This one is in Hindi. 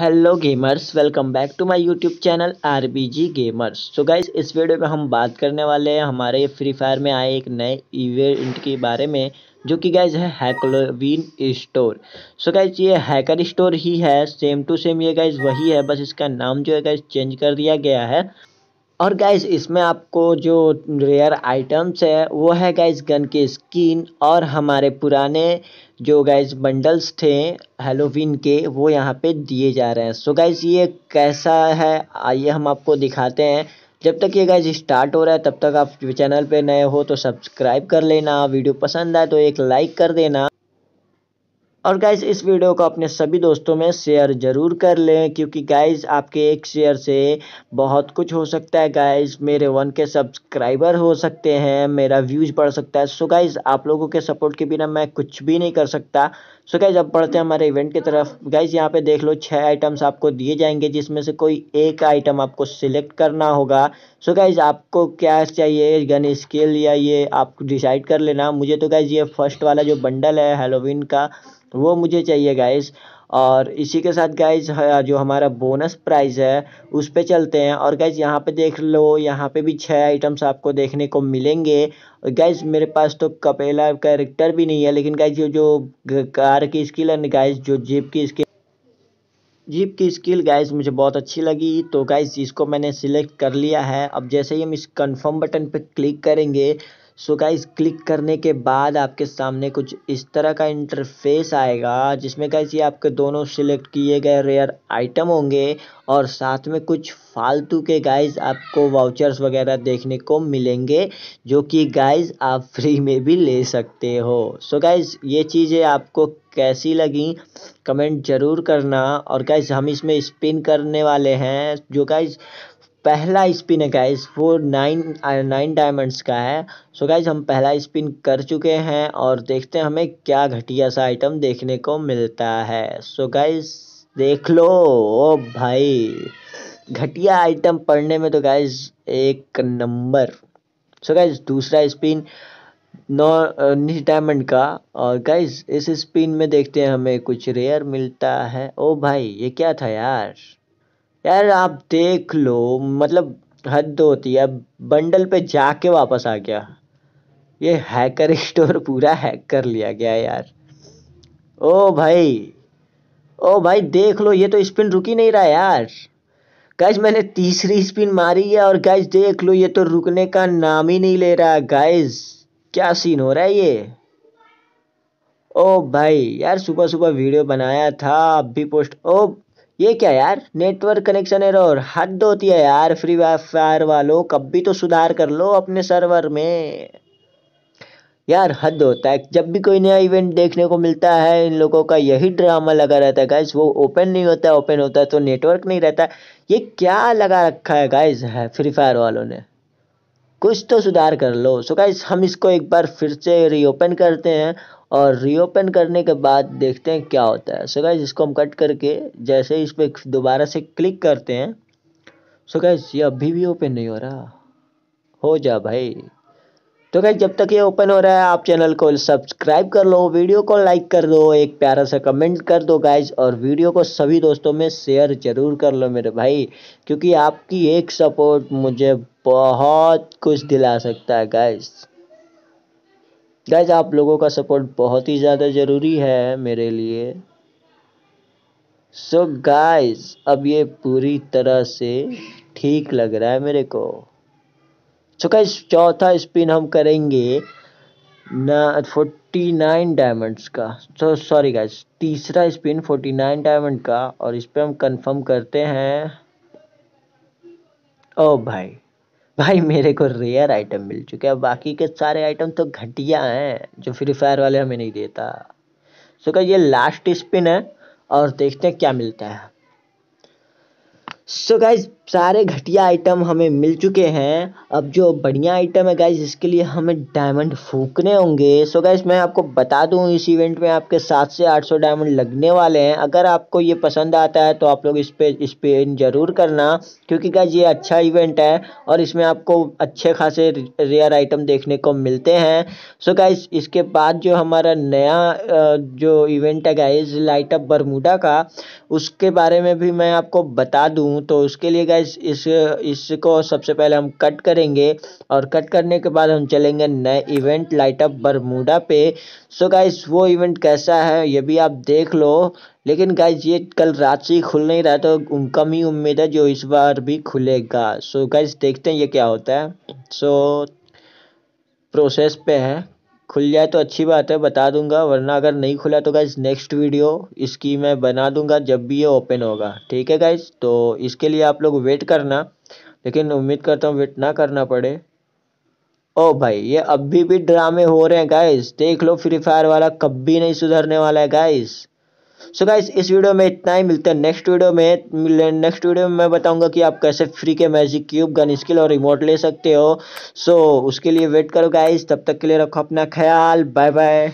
hello gamers welcome back to my YouTube channel RBG gamers so guys इस वीडियो में हम बात करने वाले हैं हमारे फ्री फायर में आए एक नए इवेंट के बारे में जो कि गाइज है हैकलोवीन स्टोर सो गाइज ये हैकर स्टोर ही है सेम टू सेम ये गाइज वही है बस इसका नाम जो है गाइज चेंज कर दिया गया है और गाइज इसमें आपको जो रेयर आइटम्स है वो है गाइज गन के स्किन और हमारे पुराने जो गाइज बंडल्स थे हेलोविन के वो यहाँ पे दिए जा रहे हैं सो गाइज ये कैसा है आइए हम आपको दिखाते हैं जब तक ये गाइज स्टार्ट हो रहा है तब तक आप चैनल पे नए हो तो सब्सक्राइब कर लेना वीडियो पसंद आए तो एक लाइक कर देना और गाइज इस वीडियो को अपने सभी दोस्तों में शेयर ज़रूर कर लें क्योंकि गाइज आपके एक शेयर से बहुत कुछ हो सकता है गाइज मेरे वन के सब्सक्राइबर हो सकते हैं मेरा व्यूज बढ़ सकता है सो गाइज आप लोगों के सपोर्ट के बिना मैं कुछ भी नहीं कर सकता सो गाइज अब बढ़ते हैं हमारे इवेंट की तरफ गाइज यहाँ पे देख लो छः आइटम्स आपको दिए जाएंगे जिसमें से कोई एक आइटम आपको सिलेक्ट करना होगा सो so गाइज़ आपको क्या चाहिए गन स्केल या ये आप डिसाइड कर लेना मुझे तो गाइज़ ये फर्स्ट वाला जो बंडल है हेलोविन का वो मुझे चाहिए गाइज़ और इसी के साथ गाइज जो हमारा बोनस प्राइस है उस पर चलते हैं और गाइज यहाँ पे देख लो यहाँ पे भी छः आइटम्स आपको देखने को मिलेंगे गाइज मेरे पास तो कपेला कैरेक्टर भी नहीं है लेकिन गाइज ये जो कार की स्किल है गाइज जो जीप की स्किल जीप की स्किल गाइस मुझे बहुत अच्छी लगी तो गाइस इसको मैंने सिलेक्ट कर लिया है अब जैसे ही हम इस कंफर्म बटन पर क्लिक करेंगे सो गाइस क्लिक करने के बाद आपके सामने कुछ इस तरह का इंटरफेस आएगा जिसमें गाइस ये आपके दोनों सिलेक्ट किए गए रेयर आइटम होंगे और साथ में कुछ फालतू के गाइस आपको वाउचर्स वगैरह देखने को मिलेंगे जो कि गाइस आप फ्री में भी ले सकते हो सो गाइस ये चीज़ें आपको कैसी लगी कमेंट ज़रूर करना और गाइस हम इसमें स्पिन करने वाले हैं जो गाइस पहला स्पिन है गाइस वो नाइन नाइन डायमंड्स का है सो so गाइस हम पहला स्पिन कर चुके हैं और देखते हैं हमें क्या घटिया सा आइटम देखने को मिलता है सो so गाइस देख लो ओ भाई घटिया आइटम पढ़ने में तो गाइस एक नंबर सो so गाइस दूसरा स्पिन नौ उन्नीस uh, डायमंड का और गाइस इस स्पिन में देखते हैं हमें कुछ रेयर मिलता है ओ भाई ये क्या था यार यार आप देख लो मतलब हद होती है बंडल पे जाके वापस आ गया ये हैकर स्टोर पूरा हैक कर लिया गया यार ओ भाई ओ भाई देख लो ये तो स्पिन रुक ही नहीं रहा यार गाइज मैंने तीसरी स्पिन मारी है और गाइज देख लो ये तो रुकने का नाम ही नहीं ले रहा गाइज क्या सीन हो रहा है ये ओ भाई यार सुबह सुबह वीडियो बनाया था अब भी पोस्ट ओ ये क्या यार नेटवर्क कनेक्शन एरर हद होती है यार फ्री फायर वालों कब भी तो सुधार कर लो अपने सर्वर में यार हद होता है जब भी कोई नया इवेंट देखने को मिलता है इन लोगों का यही ड्रामा लगा रहता है गाइज वो ओपन नहीं होता है ओपन होता है तो नेटवर्क नहीं रहता ये क्या लगा रखा है गाइज है फ्री फायर वालों ने कुछ तो सुधार कर लो सो so गाइस हम इसको एक बार फिर से रीओपन करते हैं और रीओपन करने के बाद देखते हैं क्या होता है सो गाइस इसको हम कट करके जैसे इस पर दोबारा से क्लिक करते हैं सो गाइस ये अभी भी ओपन नहीं हो रहा हो जा भाई तो गाइस जब तक ये ओपन हो रहा है आप चैनल को सब्सक्राइब कर लो वीडियो को लाइक कर दो एक प्यारा सा कमेंट कर दो गाइस और वीडियो को सभी दोस्तों में शेयर जरूर कर लो मेरे भाई क्योंकि आपकी एक सपोर्ट मुझे बहुत कुछ दिला सकता है गाइस गाइस आप लोगों का सपोर्ट बहुत ही ज़्यादा ज़रूरी है मेरे लिए सो so गाइस अब ये पूरी तरह से ठीक लग रहा है मेरे को सो गाइस चौथा स्पिन हम करेंगे ना फोर्टी नाइन डायमंड्स का सो सॉरी गाइस तीसरा स्पिन फोर्टी नाइन डायमंड का और इस पर हम कंफर्म करते हैं ओ oh, भाई भाई मेरे को रेयर आइटम मिल चुके हैं बाकी के सारे आइटम तो घटिया हैं जो फ्री फायर वाले हमें नहीं देता सो का ये लास्ट स्पिन है और देखते हैं क्या मिलता है सो so गाइज सारे घटिया आइटम हमें मिल चुके हैं अब जो बढ़िया आइटम है गाइज इसके लिए हमें डायमंड फूकने होंगे सो गाइज मैं आपको बता दूं इस इवेंट में आपके सात से आठ सौ डायमंड लगने वाले हैं अगर आपको ये पसंद आता है तो आप लोग इस पे इस पे ज़रूर करना क्योंकि गाइज ये अच्छा इवेंट है और इसमें आपको अच्छे खासे रेयर आइटम देखने को मिलते हैं सो गाइज इसके बाद जो हमारा नया जो इवेंट है गाइज लाइटअप बरमूडा का उसके बारे में भी मैं आपको बता दूँ तो उसके लिए गैस इस इसको सबसे पहले हम कट करेंगे और कट करने के बाद हम चलेंगे नए इवेंट लाइट अप बरमूडा पे सो गाइस वो इवेंट कैसा है ये भी आप देख लो लेकिन गाइज ये कल रात से ही खुल नहीं रहा तो कम ही उम्मीद है जो इस बार भी खुलेगा सो गाइज देखते हैं ये क्या होता है सो प्रोसेस पे है खुल जाए तो अच्छी बात है बता दूंगा वरना अगर नहीं खुला तो गाइज़ नेक्स्ट वीडियो इसकी मैं बना दूंगा जब भी ये ओपन होगा ठीक है गाइज़ तो इसके लिए आप लोग वेट करना लेकिन उम्मीद करता हूँ वेट ना करना पड़े ओ भाई ये अभी भी ड्रामे हो रहे हैं गाइज देख लो फ्री फायर वाला कभी नहीं सुधरने वाला है गाइस सो so गाइस इस वीडियो में इतना ही मिलता है नेक्स्ट वीडियो में नेक्स्ट वीडियो में मैं बताऊंगा कि आप कैसे फ्री के मैजिक क्यूब गन स्किल और रिमोट ले सकते हो सो so, उसके लिए वेट करो गाइस तब तक के लिए रखो अपना ख्याल बाय बाय